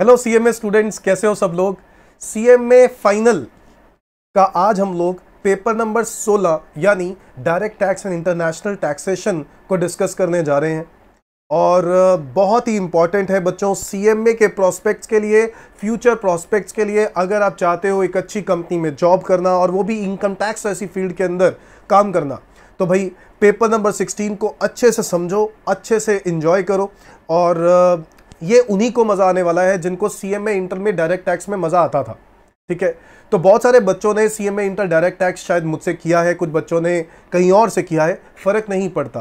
hello C M A students कैसे हो सब लोग सी एम ए फाइनल का आज हम लोग पेपर नंबर 16 यानी direct tax and international taxation को डिस्कस करने जा रहे हैं और बहुत ही इम्पॉर्टेंट है बच्चों सी एम ए के प्रॉस्पेक्ट्स के लिए फ्यूचर प्रॉस्पेक्ट्स के लिए अगर आप चाहते हो एक अच्छी कंपनी में जॉब करना और वो भी इनकम टैक्स ऐसी फील्ड के अंदर काम करना तो भाई पेपर नंबर 16 को अच्छे से समझो अच्छे से इन्जॉय करो और ये उन्हीं को मज़ा आने वाला है जिनको सी इंटर में डायरेक्ट टैक्स में मज़ा आता था ठीक है तो बहुत सारे बच्चों ने सी इंटर डायरेक्ट टैक्स शायद मुझसे किया है कुछ बच्चों ने कहीं और से किया है फ़र्क नहीं पड़ता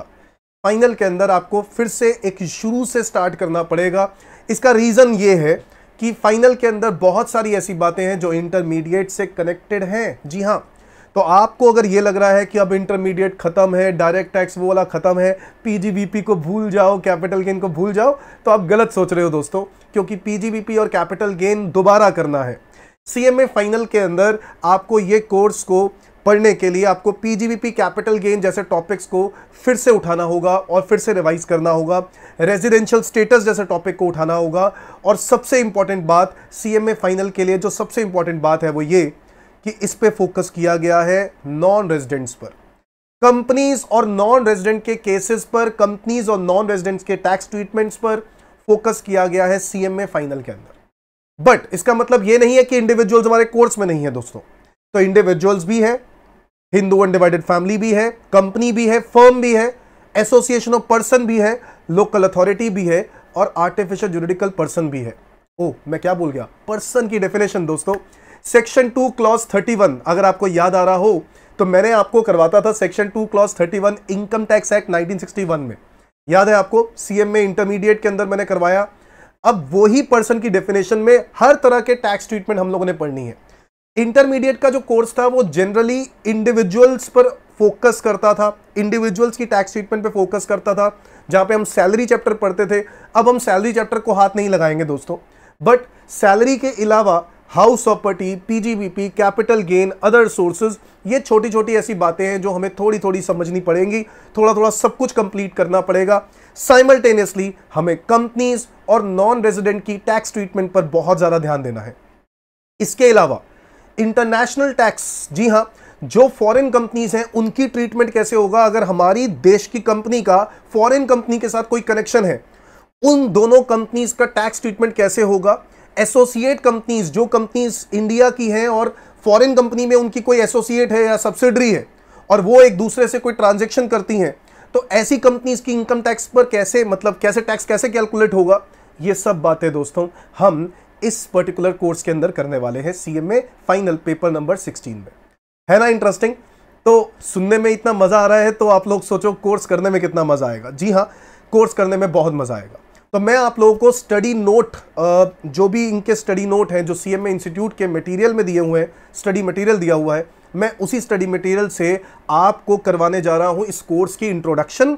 फाइनल के अंदर आपको फिर से एक शुरू से स्टार्ट करना पड़ेगा इसका रीज़न ये है कि फाइनल के अंदर बहुत सारी ऐसी बातें हैं जो इंटरमीडिएट से कनेक्टेड हैं जी हाँ तो आपको अगर ये लग रहा है कि अब इंटरमीडिएट ख़त्म है डायरेक्ट टैक्स वो वाला ख़त्म है पीजीबीपी को भूल जाओ कैपिटल गेन को भूल जाओ तो आप गलत सोच रहे हो दोस्तों क्योंकि पीजीबीपी और कैपिटल गेन दोबारा करना है सीएमए फाइनल के अंदर आपको ये कोर्स को पढ़ने के लिए आपको पीजीबीपी कैपिटल गेन जैसे टॉपिक्स को फिर से उठाना होगा और फिर से रिवाइज करना होगा रेजिडेंशियल स्टेटस जैसे टॉपिक को उठाना होगा और सबसे इंपॉर्टेंट बात सीएमए फाइनल के लिए जो सबसे इम्पॉर्टेंट बात है वो ये कि इस पे फोकस किया गया है नॉन रेजिडेंट्स पर कंपनीज और नॉन रेजिडेंट के केसेस पर कंपनीज और नॉन रेजिडेंट्स के टैक्स ट्रीटमेंट्स पर फोकस किया गया है सीएमए फाइनल के अंदर बट इसका मतलब यह नहीं है कि इंडिविजुअल्स हमारे कोर्स में नहीं है दोस्तों तो इंडिविजुअल्स भी है हिंदू अनडिवाइडेड फैमिली भी है कंपनी भी है फर्म भी है एसोसिएशन ऑफ पर्सन भी है लोकल अथॉरिटी भी है और आर्टिफिशियल जुडिकल पर्सन भी है ओ oh, मैं क्या बोल गया पर्सन की डेफिनेशन दोस्तों section two clause thirty one अगर आपको याद आ रहा हो तो मैंने आपको करवाता था section two clause thirty one income tax act nineteen sixty one में याद है आपको सी एम ए इंटरमीडिएट के अंदर मैंने करवाया अब वही पर्सन की डेफिनेशन में हर तरह के टैक्स ट्रीटमेंट हम लोगों ने पढ़नी है इंटरमीडिएट का जो कोर्स था वो जनरली इंडिविजुअल्स पर फोकस करता था इंडिविजुअल्स की टैक्स ट्रीटमेंट पे फोकस करता था जहाँ पे हम सैलरी चैप्टर पढ़ते थे अब हम सैलरी चैप्टर को हाथ नहीं लगाएंगे दोस्तों बट सैलरी के अलावा house property PGBP capital gain other sources ये छोटी छोटी ऐसी बातें हैं जो हमें थोड़ी थोड़ी समझनी पड़ेंगी थोड़ा थोड़ा सब कुछ कंप्लीट करना पड़ेगा साइमल्टेनियसली हमें कंपनीज और नॉन रेजिडेंट की टैक्स ट्रीटमेंट पर बहुत ज़्यादा ध्यान देना है इसके अलावा इंटरनेशनल टैक्स जी हाँ जो फॉरेन कंपनीज हैं उनकी ट्रीटमेंट कैसे होगा अगर हमारी देश की कंपनी का फॉरेन कंपनी के साथ कोई कनेक्शन है उन दोनों कंपनीज का टैक्स ट्रीटमेंट कैसे होगा एसोसिएट कंपनीज जो कंपनीज इंडिया की हैं और फॉरेन कंपनी में उनकी कोई एसोसिएट है या सब्सिडरी है और वो एक दूसरे से कोई ट्रांजेक्शन करती हैं तो ऐसी कंपनीज की इनकम टैक्स पर कैसे मतलब कैसे टैक्स कैसे कैलकुलेट होगा ये सब बातें दोस्तों हम इस पर्टिकुलर कोर्स के अंदर करने वाले हैं सी में फाइनल पेपर नंबर सिक्सटीन में है ना इंटरेस्टिंग तो सुनने में इतना मज़ा आ रहा है तो आप लोग सोचो कोर्स करने में कितना मज़ा आएगा जी हाँ कोर्स करने में बहुत मज़ा आएगा तो मैं आप लोगों को स्टडी नोट जो भी इनके स्टडी नोट हैं जो सी एम इंस्टीट्यूट के मटेरियल में दिए हुए हैं स्टडी मटेरियल दिया हुआ है मैं उसी स्टडी मटेरियल से आपको करवाने जा रहा हूँ इस कोर्स की इंट्रोडक्शन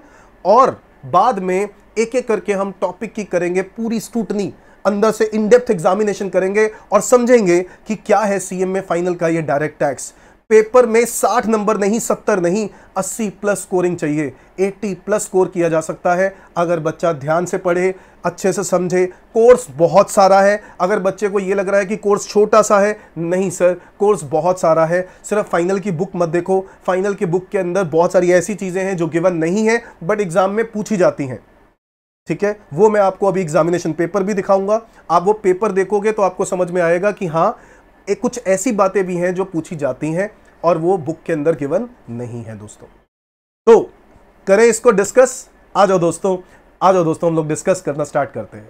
और बाद में एक एक करके हम टॉपिक की करेंगे पूरी स्टूटनी अंदर से इनडेप्थ एग्जामिनेशन करेंगे और समझेंगे कि क्या है सीएम में फाइनल का ये डायरेक्ट टैक्स पेपर में 60 नंबर नहीं 70 नहीं 80 प्लस स्कोरिंग चाहिए 80 प्लस स्कोर किया जा सकता है अगर बच्चा ध्यान से पढ़े अच्छे से समझे कोर्स बहुत सारा है अगर बच्चे को ये लग रहा है कि कोर्स छोटा सा है नहीं सर कोर्स बहुत सारा है सिर्फ फाइनल की बुक मत देखो फाइनल की बुक के अंदर बहुत सारी ऐसी चीज़ें हैं जो गिवन नहीं है बट एग्ज़ाम में पूछी जाती हैं ठीक है वो मैं आपको अभी एग्जामिनेशन पेपर भी दिखाऊंगा आप वो पेपर देखोगे तो आपको समझ में आएगा कि हाँ एक कुछ ऐसी बातें भी हैं जो पूछी जाती हैं और वो बुक के अंदर गिवन नहीं है दोस्तों तो करें इसको डिस्कस आ जाओ दोस्तों आ जाओ दोस्तों हम लोग डिस्कस करना स्टार्ट करते हैं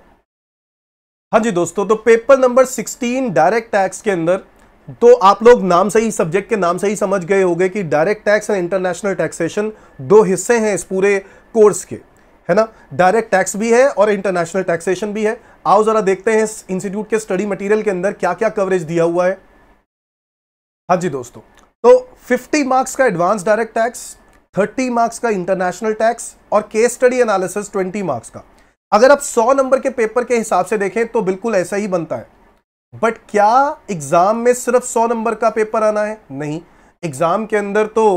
हाँ जी दोस्तों तो पेपर नंबर 16 डायरेक्ट टैक्स के अंदर तो आप लोग नाम से ही सब्जेक्ट के नाम से ही समझ गए होंगे कि direct tax and international taxation दो हिस्से हैं इस पूरे कोर्स के है ना डायरेक्ट टैक्स भी है और इंटरनेशनल टैक्सेशन भी है आओ जरा देखते हैं इंस्टीट्यूट के स्टडी मटेरियल के अंदर क्या क्या कवरेज दिया हुआ है हाँ जी दोस्तों तो 50 मार्क्स का एडवांस डायरेक्ट टैक्स 30 मार्क्स का इंटरनेशनल टैक्स और केस स्टडी एनालिसिस 20 मार्क्स का अगर आप 100 नंबर के पेपर के हिसाब से देखें तो बिल्कुल ऐसा ही बनता है बट क्या एग्जाम में सिर्फ 100 नंबर का पेपर आना है नहीं एग्जाम के अंदर तो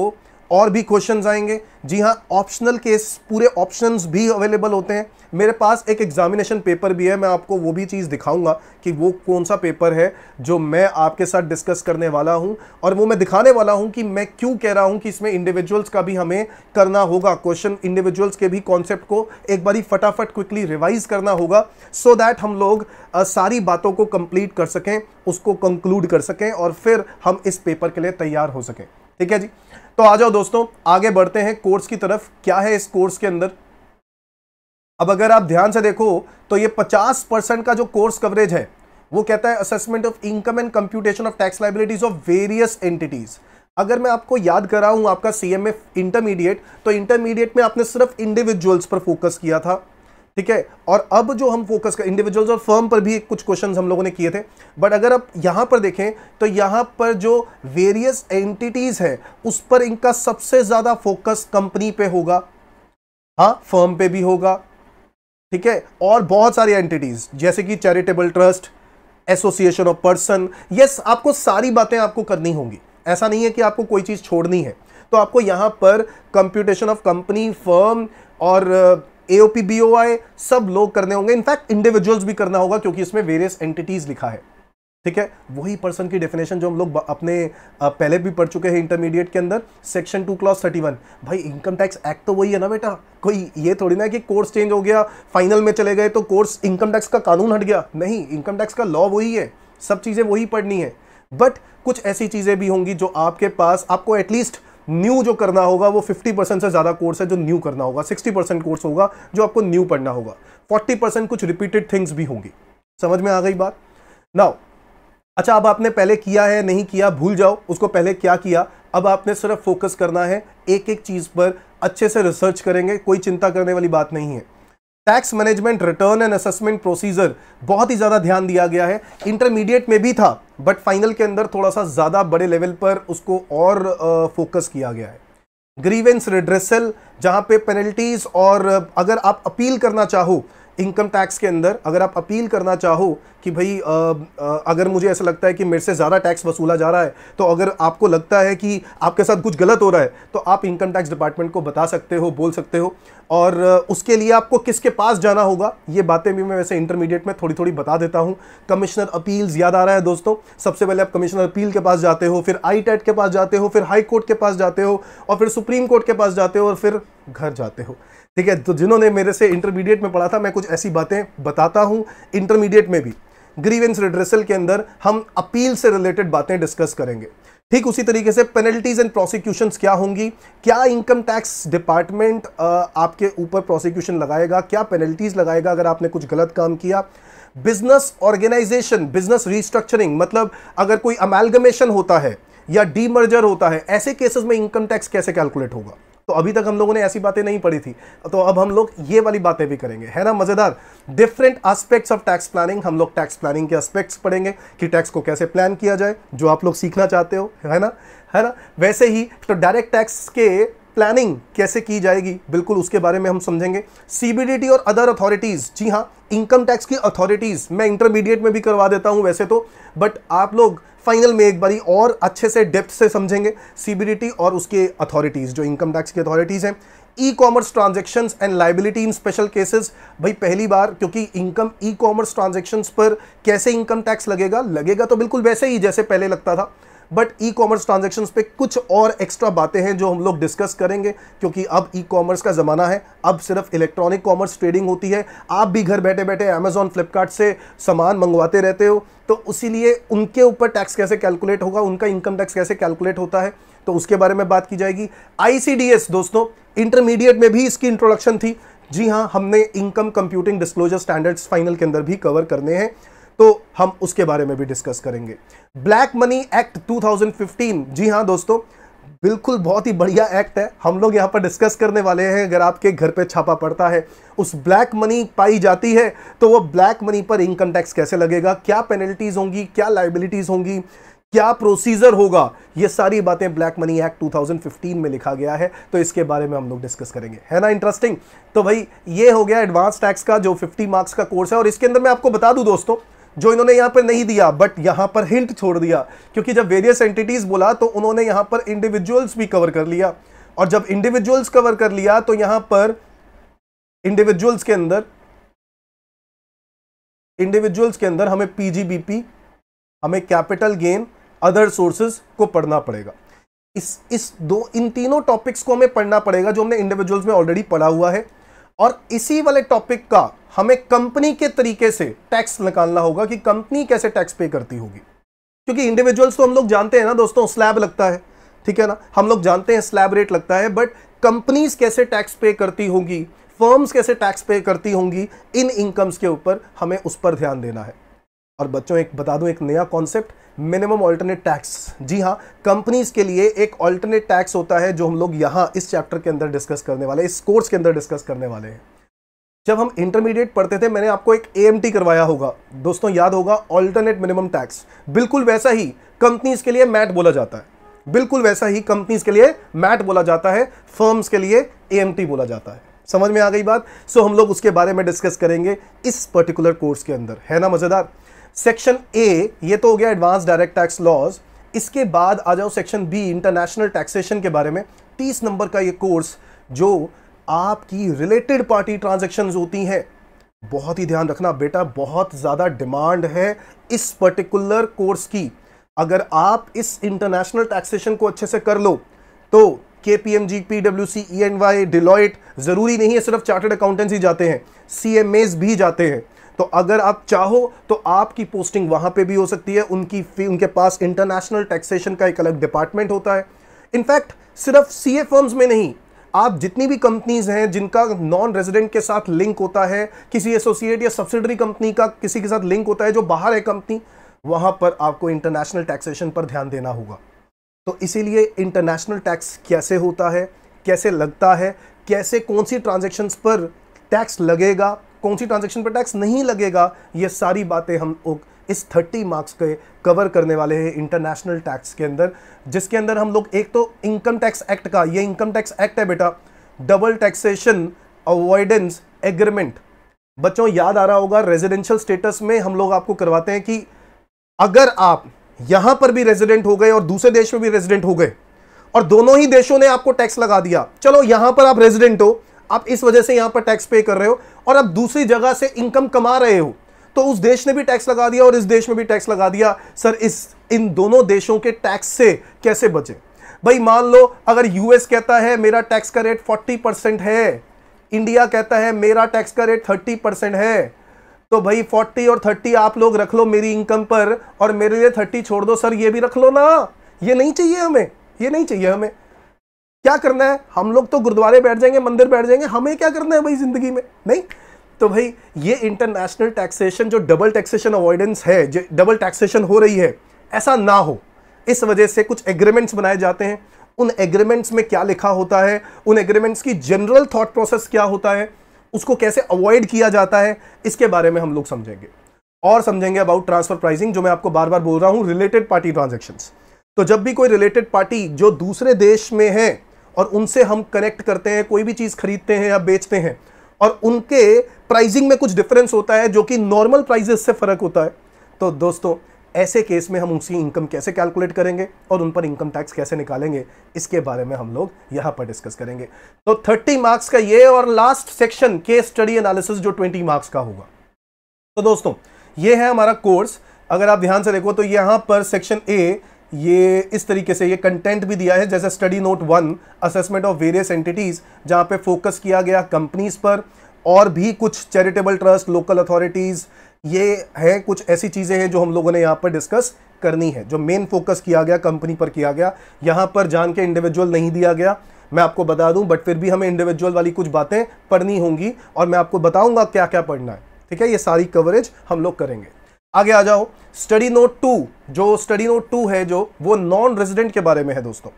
और भी क्वेश्चंस आएंगे जी हाँ ऑप्शनल केस पूरे ऑप्शंस भी अवेलेबल होते हैं मेरे पास एक एग्जामिनेशन पेपर भी है मैं आपको वो भी चीज़ दिखाऊंगा कि वो कौन सा पेपर है जो मैं आपके साथ डिस्कस करने वाला हूँ और वो मैं दिखाने वाला हूँ कि मैं क्यों कह रहा हूँ कि इसमें इंडिविजुअल्स का भी हमें करना होगा क्वेश्चन इंडिविजुअल्स के भी कॉन्सेप्ट को एक बारी फटाफट क्विकली रिवाइज करना होगा सो so दैट हम लोग सारी बातों को कंप्लीट कर सकें उसको कंक्लूड कर सकें और फिर हम इस पेपर के लिए तैयार हो सकें ठीक है जी तो आ जाओ दोस्तों आगे बढ़ते हैं कोर्स की तरफ क्या है इस कोर्स के अंदर अब अगर आप ध्यान से देखो तो ये 50 परसेंट का जो कोर्स कवरेज है वो कहता है assessment of income and computation of tax liabilities of various entities अगर मैं आपको याद कराऊं आपका सीएमएफ इंटरमीडिएट तो इंटरमीडिएट में आपने सिर्फ इंडिविजुअल्स पर फोकस किया था ठीक है और अब जो हम फोकस कर इंडिविजुअल्स और फर्म पर भी कुछ क्वेश्चंस हम लोगों ने किए थे बट अगर आप यहाँ पर देखें तो यहाँ पर जो वेरियस एंटिटीज़ हैं उस पर इनका सबसे ज़्यादा फोकस कंपनी पे होगा हाँ फर्म पे भी होगा ठीक है और बहुत सारी एंटिटीज़ जैसे कि charitable trust association of person yes आपको सारी बातें आपको करनी होंगी ऐसा नहीं है कि आपको कोई चीज़ छोड़नी है तो आपको यहां पर कंप्यूटेशन ऑफ कंपनी फर्म और एओपी बीओआई सब लोग करने होंगे इनफैक्ट इंडिविजुअल्स भी करना होगा क्योंकि इसमें वेरियस एंटिटीज लिखा है ठीक है वही पर्सन की डेफिनेशन जो हम लोग अपने पहले भी पढ़ चुके हैं इंटरमीडिएट के अंदर section two clause thirty one भाई इनकम टैक्स एक्ट तो वही है ना बेटा कोई ये थोड़ी ना है कि कोर्स चेंज हो गया फाइनल में चले गए तो कोर्स इनकम टैक्स का कानून हट गया नहीं इनकम टैक्स का लॉ वही है सब चीज़ें वही पढ़नी है बट कुछ ऐसी चीज़ें भी होंगी जो आपके पास आपको एटलीस्ट न्यू जो करना होगा वो 50 परसेंट से ज़्यादा कोर्स है जो न्यू करना होगा 60 परसेंट कोर्स होगा जो आपको न्यू पढ़ना होगा 40 परसेंट कुछ रिपीटेड थिंग्स भी होंगी समझ में आ गई बात नाउ अच्छा अब आपने पहले किया है नहीं किया भूल जाओ उसको पहले क्या किया अब आपने सिर्फ फोकस करना है एक एक चीज़ पर अच्छे से रिसर्च करेंगे कोई चिंता करने वाली बात नहीं है tax management return and assessment procedure बहुत ही ज़्यादा ध्यान दिया गया है इंटरमीडिएट में भी था बट फाइनल के अंदर थोड़ा सा ज़्यादा बड़े लेवल पर उसको और फोकस किया गया है ग्रीवेंस रिड्रेसल जहाँ पे पेनल्टीज़ और अगर आप अपील करना चाहो इनकम टैक्स के अंदर अगर आप अपील करना चाहो कि भाई अगर मुझे ऐसा लगता है कि मेरे से ज़्यादा टैक्स वसूला जा रहा है तो अगर आपको लगता है कि आपके साथ कुछ गलत हो रहा है तो आप इनकम टैक्स डिपार्टमेंट को बता सकते हो बोल सकते हो और उसके लिए आपको किसके पास जाना होगा ये बातें भी मैं वैसे इंटरमीडिएट में थोड़ी थोड़ी बता देता हूँ कमिश्नर अपील्स याद आ रहा है दोस्तों सबसे पहले आप कमिश्नर अपील के पास जाते हो फिर आई के पास जाते हो फिर हाई कोर्ट के पास जाते हो और फिर सुप्रीम कोर्ट के पास जाते हो और फिर घर जाते हो ठीक है तो जिन्होंने मेरे से इंटरमीडिएट में पढ़ा था मैं कुछ ऐसी बातें बताता हूँ इंटरमीडिएट में भी ग्रीवेंस रिड्रेसल के अंदर हम अपील से रिलेटेड बातें डिस्कस करेंगे ठीक उसी तरीके से पेनल्टीज एंड प्रोसिक्यूशन क्या होंगी क्या इनकम टैक्स डिपार्टमेंट आपके ऊपर प्रोसिक्यूशन लगाएगा क्या पेनल्टीज लगाएगा अगर आपने कुछ गलत काम किया बिजनेस ऑर्गेनाइजेशन बिजनेस रिस्ट्रक्चरिंग मतलब अगर कोई अमेलगमेशन होता है या डीमर्जर होता है ऐसे केसेस में इनकम टैक्स कैसे कैलकुलेट होगा तो अभी तक हम लोगों ने ऐसी बातें नहीं पढ़ी थी तो अब हम लोग ये वाली बातें भी करेंगे है ना मज़ेदार different aspects of tax planning हम लोग टैक्स प्लानिंग के आस्पेक्ट्स पढ़ेंगे कि टैक्स को कैसे प्लान किया जाए जो आप लोग सीखना चाहते हो है ना है ना वैसे ही तो डायरेक्ट टैक्स के प्लानिंग कैसे की जाएगी बिल्कुल उसके बारे में हम समझेंगे सीबीडीटी और अदर अथॉरिटीज़ जी हाँ इनकम टैक्स की अथॉरिटीज़ मैं इंटरमीडिएट में भी करवा देता हूँ वैसे तो बट आप लोग फाइनल में एक बारी और अच्छे से डेप्थ से समझेंगे सीबीडीटी और उसके अथॉरिटीज़ जो इनकम टैक्स की अथॉरिटीज़ हैं e commerce transaction and liability in special cases भाई पहली बार क्योंकि इनकम ई कॉमर्स ट्रांजेक्शन्स पर कैसे इनकम टैक्स लगेगा लगेगा तो बिल्कुल वैसे ही जैसे पहले लगता था बट ई कॉमर्स ट्रांजेक्शन पे कुछ और एक्स्ट्रा बातें हैं जो हम लोग डिस्कस करेंगे क्योंकि अब ई कॉमर्स का ज़माना है अब सिर्फ इलेक्ट्रॉनिक कॉमर्स ट्रेडिंग होती है आप भी घर बैठे बैठे अमेजोन फ्लिपकार्ट से सामान मंगवाते रहते हो तो उसीलिए उनके ऊपर टैक्स कैसे कैलकुलेट होगा उनका इनकम टैक्स कैसे कैलकुलेट होता है तो उसके बारे में बात की जाएगी आईसीडीएस दोस्तों इंटरमीडिएट में भी इसकी इंट्रोडक्शन थी जी हाँ हमने income computing disclosure standards final के अंदर भी कवर करने हैं तो हम उसके बारे में भी डिस्कस करेंगे ब्लैक मनी एक्ट 2015 जी हाँ दोस्तों बिल्कुल बहुत ही बढ़िया एक्ट है हम लोग यहाँ पर डिस्कस करने वाले हैं अगर आपके घर पे छापा पड़ता है उस ब्लैक मनी पाई जाती है तो वो ब्लैक मनी पर इनकम टैक्स कैसे लगेगा क्या पेनल्टीज़ होंगी क्या लाइबिलिटीज़ होंगी क्या प्रोसीजर होगा ये सारी बातें ब्लैक मनी एक्ट 2015 में लिखा गया है तो इसके बारे में हम लोग डिस्कस करेंगे है ना इंटरेस्टिंग तो भाई ये हो गया एडवांस टैक्स का जो 50 मार्क्स का कोर्स है और इसके अंदर मैं आपको बता दूं दोस्तों जो इन्होंने यहां पर नहीं दिया बट यहां पर हिंट छोड़ दिया क्योंकि जब वेरियस एंटिटीज़ बोला तो उन्होंने यहां पर इंडिविजुअल्स भी कवर कर लिया और जब इंडिविजुअल्स कवर कर लिया तो यहां पर इंडिविजुअल्स के अंदर इंडिविजुअल्स के अंदर हमें पीजीबीपी हमें कैपिटल गेन अदर सोर्सेज को पढ़ना पड़ेगा इस इस दो इन तीनों टॉपिक्स को हमें पढ़ना पड़ेगा जो हमने इंडिविजुअल्स में ऑलरेडी पढ़ा हुआ है और इसी वाले टॉपिक का हमें कंपनी के तरीके से टैक्स निकालना होगा कि कंपनी कैसे टैक्स पे करती होगी क्योंकि इंडिविजुअल्स तो हम लोग जानते हैं ना दोस्तों स्लैब लगता है ठीक है ना हम लोग जानते हैं स्लैब रेट लगता है बट कंपनीज कैसे टैक्स पे करती होंगी फर्म्स कैसे टैक्स पे करती होंगी इन इनकम्स के ऊपर हमें उस पर ध्यान देना है और बच्चों एक बता दूं एक नया कॉन्सेप्ट मिनिमम ऑल्टरनेट टैक्स जी हाँ कंपनीज के लिए एक ऑल्टरनेट टैक्स होता है जो हम लोग यहाँ इस चैप्टर के अंदर डिस्कस करने वाले इस कोर्स के अंदर डिस्कस करने वाले हैं जब हम इंटरमीडिएट पढ़ते थे मैंने आपको एक ए करवाया होगा दोस्तों याद होगा ऑल्टरनेट मिनिमम टैक्स बिल्कुल वैसा ही कंपनीज के लिए मैट बोला जाता है बिल्कुल वैसा ही कंपनीज के लिए मैट बोला जाता है फर्म्स के लिए ए बोला जाता है समझ में आ गई बात सो हम लोग उसके बारे में डिस्कस करेंगे इस पर्टिकुलर कोर्स के अंदर है ना मज़ेदार सेक्शन ए ये तो हो गया एडवांस डायरेक्ट टैक्स लॉज इसके बाद आ जाओ सेक्शन बी इंटरनेशनल टैक्सेशन के बारे में तीस नंबर का ये कोर्स जो आपकी रिलेटेड पार्टी ट्रांजेक्शन होती हैं बहुत ही ध्यान रखना बेटा बहुत ज़्यादा डिमांड है इस पर्टिकुलर कोर्स की अगर आप इस इंटरनेशनल टैक्सेशन को अच्छे से कर लो तो K P M G P W C E and Y Deloitte ज़रूरी नहीं है सिर्फ चार्टर्ड अकाउंटेंट्स ही जाते हैं सी एम एज भी जाते हैं तो अगर आप चाहो तो आपकी पोस्टिंग वहां पे भी हो सकती है उनकी फी उनके पास इंटरनेशनल टैक्सेशन का एक अलग डिपार्टमेंट होता है इनफैक्ट सिर्फ सी ए फर्म्स में नहीं आप जितनी भी कंपनीज हैं जिनका नॉन रेजिडेंट के साथ लिंक होता है किसी एसोसिएट या सब्सिडरी कंपनी का किसी के साथ लिंक होता है जो बाहर है कंपनी वहां पर आपको इंटरनेशनल टैक्सेशन पर ध्यान देना होगा तो इसीलिए इंटरनेशनल टैक्स कैसे होता है कैसे लगता है कैसे कौन सी ट्रांजेक्शन पर टैक्स लगेगा कौन सी ट्रांजेक्शन पर टैक्स नहीं लगेगा ये सारी बातें हम इस 30 मार्क्स के कवर करने वाले हैं इंटरनेशनल टैक्स के अंदर जिसके अंदर हम लोग एक तो इनकम टैक्स एक्ट का ये इनकम टैक्स एक्ट है बेटा डबल टैक्सेशन अवॉइडेंस एग्रीमेंट बच्चों याद आ रहा होगा रेजिडेंशियल स्टेटस में हम लोग आपको करवाते हैं कि अगर आप यहां पर भी रेजिडेंट हो गए और दूसरे देश में भी रेजिडेंट हो गए और दोनों ही देशों ने आपको टैक्स लगा दिया चलो यहां पर आप रेजिडेंट हो आप इस वजह से यहाँ पर टैक्स पे कर रहे हो और आप दूसरी जगह से इनकम कमा रहे हो तो उस देश ने भी टैक्स लगा दिया और इस देश में भी टैक्स लगा दिया सर इस इन दोनों देशों के टैक्स से कैसे बचे भाई मान लो अगर यूएस कहता है मेरा टैक्स का रेट फोर्टी परसेंट है इंडिया कहता है मेरा टैक्स का रेट थर्टी परसेंट है तो भाई फोर्टी और थर्टी आप लोग रख लो मेरी इनकम पर और मेरे लिए थर्टी छोड़ दो सर ये भी रख लो ना ये नहीं चाहिए हमें ये नहीं चाहिए हमें क्या करना है हम लोग तो गुरुद्वारे बैठ जाएंगे मंदिर बैठ जाएंगे हमें क्या करना है भाई जिंदगी में नहीं तो भाई ये इंटरनेशनल टैक्सेशन जो डबल टैक्सेशन अवॉइडेंस है जो डबल टैक्सेशन हो रही है ऐसा ना हो इस वजह से कुछ एग्रीमेंट्स बनाए जाते हैं उन एग्रीमेंट्स में क्या लिखा होता है उन एग्रीमेंट्स की जनरल थॉट प्रोसेस क्या होता है उसको कैसे अवॉइड किया जाता है इसके बारे में हम लोग समझेंगे और समझेंगे अबाउट ट्रांसफर प्राइसिंग जो मैं आपको बार बार बोल रहा हूँ रिलेटेड पार्टी ट्रांजेक्शन तो जब भी कोई रिलेटेड पार्टी जो दूसरे देश में है और उनसे हम कनेक्ट करते हैं कोई भी चीज़ खरीदते हैं या बेचते हैं और उनके प्राइजिंग में कुछ डिफरेंस होता है जो कि नॉर्मल प्राइजेस से फ़र्क होता है तो दोस्तों ऐसे केस में हम उसी इनकम कैसे कैलकुलेट करेंगे और उन पर इनकम टैक्स कैसे निकालेंगे इसके बारे में हम लोग यहाँ पर डिस्कस करेंगे तो 30 मार्क्स का ये और last section case study analysis जो 20 मार्क्स का होगा तो दोस्तों ये है हमारा कोर्स अगर आप ध्यान से देखो तो यहाँ पर सेक्शन ए ये इस तरीके से ये कंटेंट भी दिया है जैसे study note one assessment of various entities जहाँ पे फोकस किया गया कंपनीज़ पर और भी कुछ चैरिटेबल ट्रस्ट लोकल अथॉरिटीज़ ये है कुछ ऐसी चीज़ें हैं जो हम लोगों ने यहाँ पर डिस्कस करनी है जो मेन फोकस किया गया कंपनी पर किया गया यहाँ पर जान के इंडिविजुअल नहीं दिया गया मैं आपको बता दूं बट फिर भी हमें इंडिविजुअल वाली कुछ बातें पढ़नी होंगी और मैं आपको बताऊंगा क्या क्या पढ़ना है ठीक है ये सारी कवरेज हम लोग करेंगे आगे आ जाओ स्टडी नोट टू जो स्टडी नोट टू है जो वो नॉन रेजिडेंट के बारे में है दोस्तों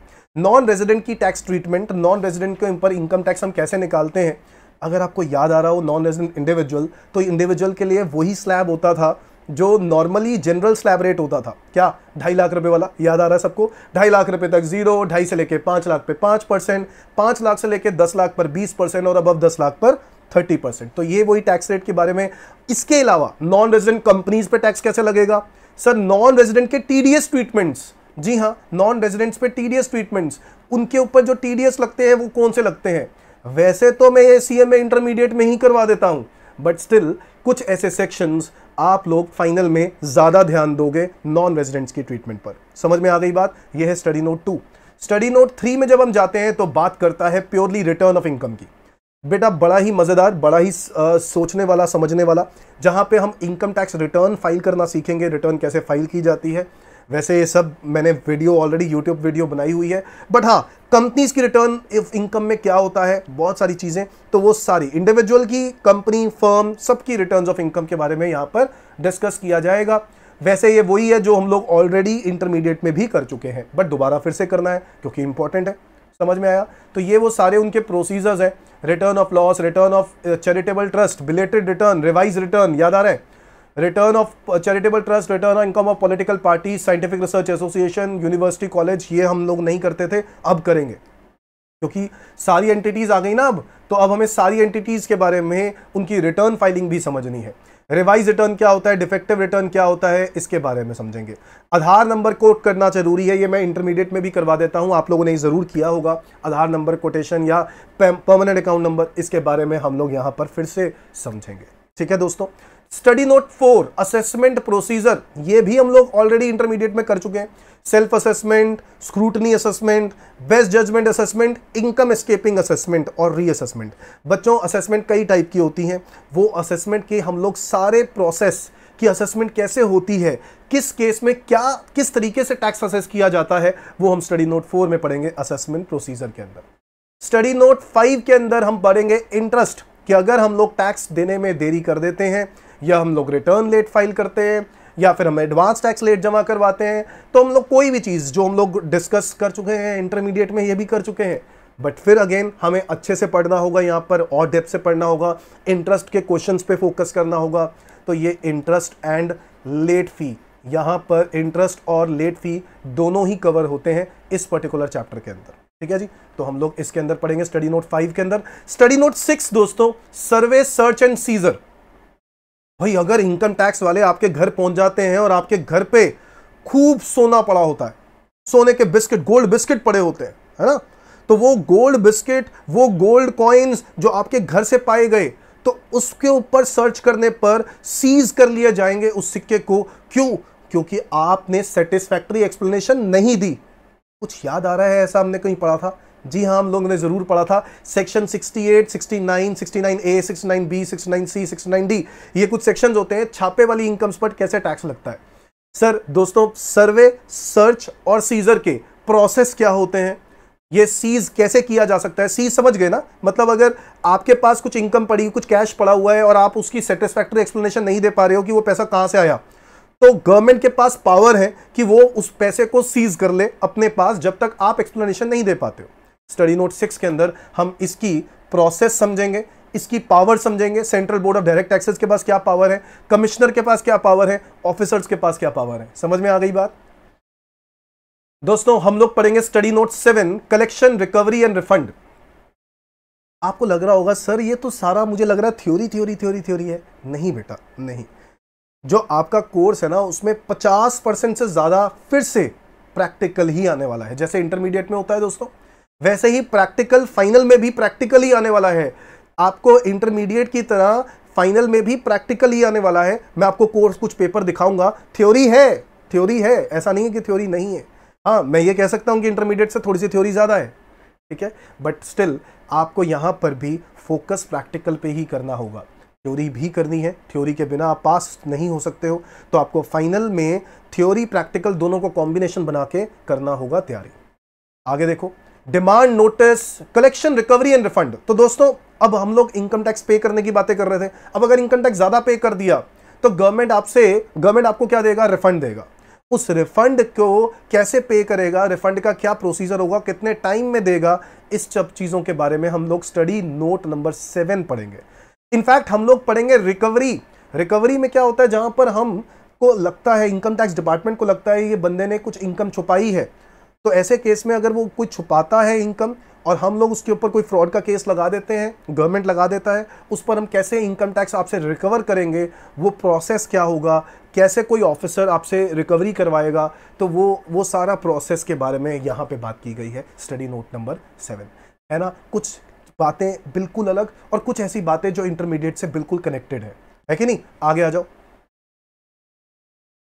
नॉन रेजिडेंट की टैक्स ट्रीटमेंट नॉन रेजिडेंट के ऊपर इनकम टैक्स हम कैसे निकालते हैं अगर आपको याद आ रहा हो नॉन रेजिडेंट इंडिविजुअल तो इंडिविजुअल के लिए वही स्लैब होता था जो नॉर्मली जनरल स्लैब रेट होता था क्या ढाई लाख रुपए वाला याद आ रहा है सबको ढाई लाख रुपए तक जीरो ढाई से लेके पांच लाख पे पांच परसेंट पांच लाख से लेके दस लाख पर बीस परसेंट और अब दस लाख पर थर्टी परसेंट तो ये वही टैक्स रेट के बारे में इसके अलावा नॉन रेजिडेंट कंपनीज पे टैक्स कैसे लगेगा सर नॉन रेजिडेंट के टीडीएस ट्रीटमेंट्स जी हाँ नॉन रेजिडेंट्स पे टीडीएस ट्रीटमेंट्स उनके ऊपर जो टीडीएस लगते हैं वो कौन से लगते हैं वैसे तो मैं ये सी एम इंटरमीडिएट में ही करवा देता हूँ बट स्टिल कुछ ऐसे सेक्शंस आप लोग फाइनल में ज़्यादा ध्यान दोगे नॉन रेजिडेंट्स की ट्रीटमेंट पर समझ में आ गई बात यह है study note two study note three में जब हम जाते हैं तो बात करता है प्योरली रिटर्न ऑफ इनकम की बेटा बड़ा ही मज़ेदार बड़ा ही आ, सोचने वाला समझने वाला जहाँ पे हम इनकम टैक्स रिटर्न फाइल करना सीखेंगे रिटर्न कैसे फाइल की जाती है वैसे ये सब मैंने वीडियो ऑलरेडी यूट्यूब वीडियो बनाई हुई है बट हाँ कंपनीज़ की रिटर्न इनकम में क्या होता है बहुत सारी चीज़ें तो वो सारी इंडिविजुअल की कंपनी फर्म सबकी रिटर्न ऑफ इनकम के बारे में यहाँ पर डिस्कस किया जाएगा वैसे ये वही है जो हम लोग ऑलरेडी इंटरमीडिएट में भी कर चुके हैं बट दोबारा फिर से करना है क्योंकि इंपॉर्टेंट है समझ में आया तो ये वो सारे उनके प्रोसीजर्स हैं return of loss return of charitable trust belated return revise return याद आ रहा है return of charitable trust return of income of political party scientific research association university college ये हम लोग नहीं करते थे अब करेंगे क्योंकि सारी एंटिटीज़ आ गई ना अब तो अब हमें सारी एंटिटीज़ के बारे में उनकी रिटर्न फाइलिंग भी समझनी है रिवाइज रिटर्न क्या होता है डिफेक्टिव रिटर्न क्या होता है इसके बारे में समझेंगे आधार नंबर कोट करना जरूरी है ये मैं इंटरमीडिएट में भी करवा देता हूँ आप लोगों ने ज़रूर किया होगा आधार नंबर कोटेशन या परमानेंट अकाउंट नंबर इसके बारे में हम लोग यहाँ पर फिर से समझेंगे ठीक है दोस्तों study note four assessment procedure ये भी हम लोग ऑलरेडी इंटरमीडिएट में कर चुके हैं self assessment scrutiny assessment best judgement assessment income escaping assessment और री असेसमेंट बच्चों असेसमेंट कई टाइप की होती हैं वो असेसमेंट के हम लोग सारे प्रोसेस कि असेसमेंट कैसे होती है किस केस में क्या किस तरीके से टैक्स असेस किया जाता है वो हम स्टडी नोट फोर में पढ़ेंगे असेसमेंट प्रोसीजर के अंदर स्टडी नोट फाइव के अंदर हम पढ़ेंगे इंटरेस्ट कि अगर हम लोग टैक्स देने में देरी कर देते हैं या हम लोग रिटर्न लेट फाइल करते हैं या फिर हम एडवांस टैक्स लेट जमा करवाते हैं तो हम लोग कोई भी चीज़ जो हम लोग डिस्कस कर चुके हैं इंटरमीडिएट में ये भी कर चुके हैं बट फिर अगेन हमें अच्छे से पढ़ना होगा यहाँ पर और डेप से पढ़ना होगा इंटरेस्ट के क्वेश्चन पे फोकस करना होगा तो ये इंटरेस्ट एंड लेट फी यहाँ पर इंटरेस्ट और लेट फी दोनों ही कवर होते हैं इस पर्टिकुलर चैप्टर के अंदर ठीक है जी तो हम लोग इसके अंदर पढ़ेंगे स्टडी नोट फाइव के अंदर स्टडी नोट सिक्स दोस्तों सर्वे सर्च एंड सीजर भाई अगर इनकम टैक्स वाले आपके घर पहुंच जाते हैं और आपके घर पे खूब सोना पड़ा होता है सोने के बिस्किट गोल्ड बिस्किट पड़े होते हैं है ना तो वो गोल्ड बिस्किट वो गोल्ड कॉइन्स जो आपके घर से पाए गए तो उसके ऊपर सर्च करने पर सीज कर लिए जाएंगे उस सिक्के को क्यों क्योंकि आपने सेटिस्फैक्ट्री एक्सप्लेनेशन नहीं दी कुछ याद आ रहा है ऐसा हमने कहीं पढ़ा था जी हाँ हम लोगों ने ज़रूर पढ़ा था सेक्शन 68, 69, 69 69B, 69 डी ये कुछ सेक्शंस होते हैं छापे वाली इनकम्स पर कैसे टैक्स लगता है सर दोस्तों सर्वे सर्च और सीजर के प्रोसेस क्या होते हैं ये सीज कैसे किया जा सकता है सीज समझ गए ना मतलब अगर आपके पास कुछ इनकम पड़ी कुछ कैश पड़ा हुआ है और आप उसकी सेटिस्फैक्ट्री एक्सप्लेनेशन नहीं दे पा रहे हो कि वो पैसा कहाँ से आया तो गवर्नमेंट के पास पावर है कि वो उस पैसे को सीज कर ले अपने पास जब तक आप एक्सप्लेनेशन नहीं दे पाते हो स्टडी नोट सिक्स के अंदर हम इसकी प्रोसेस समझेंगे इसकी पावर समझेंगे central board of direct taxes के पास क्या पावर है कमिश्नर के पास क्या पावर है ऑफिसर्स के पास क्या पावर है समझ में आ गई बात दोस्तों हम लोग पढ़ेंगे study note seven collection recovery and refund आपको लग रहा होगा सर ये तो सारा मुझे लग रहा है थ्योरी थ्योरी थ्योरी थ्योरी है नहीं बेटा नहीं जो आपका कोर्स है ना उसमें 50 परसेंट से ज़्यादा फिर से प्रैक्टिकल ही आने वाला है जैसे इंटरमीडिएट में होता है दोस्तों वैसे ही प्रैक्टिकल फाइनल में भी प्रैक्टिकल ही आने वाला है आपको इंटरमीडिएट की तरह फाइनल में भी प्रैक्टिकल ही आने वाला है मैं आपको कोर्स कुछ पेपर दिखाऊंगा थ्योरी है थ्योरी है ऐसा नहीं है कि थ्योरी नहीं है हाँ मैं ये कह सकता हूँ कि इंटरमीडिएट से थोड़ी सी थ्योरी ज़्यादा है ठीक है बट स्टिल आपको यहाँ पर भी फोकस प्रैक्टिकल पे ही करना होगा थ्योरी भी करनी है थ्योरी के बिना आप पास नहीं हो सकते हो तो आपको फाइनल में थ्योरी प्रैक्टिकल दोनों को कॉम्बिनेशन बना के करना होगा तैयारी आगे देखो demand notice collection recovery and refund तो दोस्तों अब हम लोग इनकम टैक्स पे करने की बातें कर रहे थे अब अगर इनकम टैक्स ज़्यादा पे कर दिया तो गवर्नमेंट आपसे गवर्नमेंट आपको क्या देगा रिफंड देगा उस रिफंड को कैसे पे करेगा रिफंड का क्या प्रोसीजर होगा कितने टाइम में देगा इस सब चीज़ों के बारे में हम लोग स्टडी नोट नंबर सेवन पढ़ेंगे इनफैक्ट हम लोग पढ़ेंगे रिकवरी रिकवरी में क्या होता है जहां पर हम को लगता है इनकम टैक्स डिपार्टमेंट को लगता है ये बंदे ने कुछ इनकम छुपाई है तो ऐसे केस में अगर वो कोई छुपाता है इनकम और हम लोग उसके ऊपर कोई फ्रॉड का केस लगा देते हैं गवर्नमेंट लगा देता है उस पर हम कैसे इनकम टैक्स आपसे रिकवर करेंगे वो प्रोसेस क्या होगा कैसे कोई ऑफिसर आपसे रिकवरी करवाएगा तो वो वो सारा प्रोसेस के बारे में यहाँ पे बात की गई है स्टडी नोट नंबर सेवन है ना कुछ बातें बिल्कुल अलग और कुछ ऐसी बातें जो इंटरमीडिएट से बिल्कुल कनेक्टेड है है कि नहीं आगे आ जाओ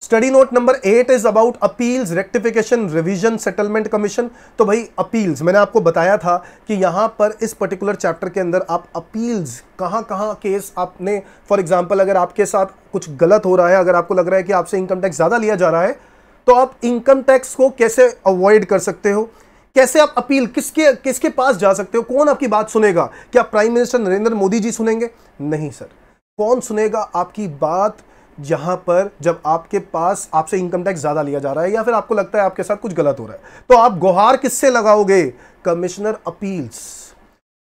study note number eight is about appeals rectification revision settlement commission तो भाई अपील्स मैंने आपको बताया था कि यहाँ पर इस पर्टिकुलर चैप्टर के अंदर आप अपील्स कहाँ कहाँ केस आपने फॉर एग्जांपल अगर आपके साथ कुछ गलत हो रहा है अगर आपको लग रहा है कि आपसे इनकम टैक्स ज़्यादा लिया जा रहा है तो आप इनकम टैक्स को कैसे अवॉइड कर सकते हो कैसे आप अपील किसके किसके पास जा सकते हो कौन आपकी बात सुनेगा क्या प्राइम मिनिस्टर नरेंद्र मोदी जी सुनेंगे नहीं सर कौन सुनेगा आपकी बात जहां पर जब आपके पास आपसे इनकम टैक्स ज़्यादा लिया जा रहा है या फिर आपको लगता है आपके साथ कुछ गलत हो रहा है तो आप गुहार किससे लगाओगे कमिश्नर अपील्स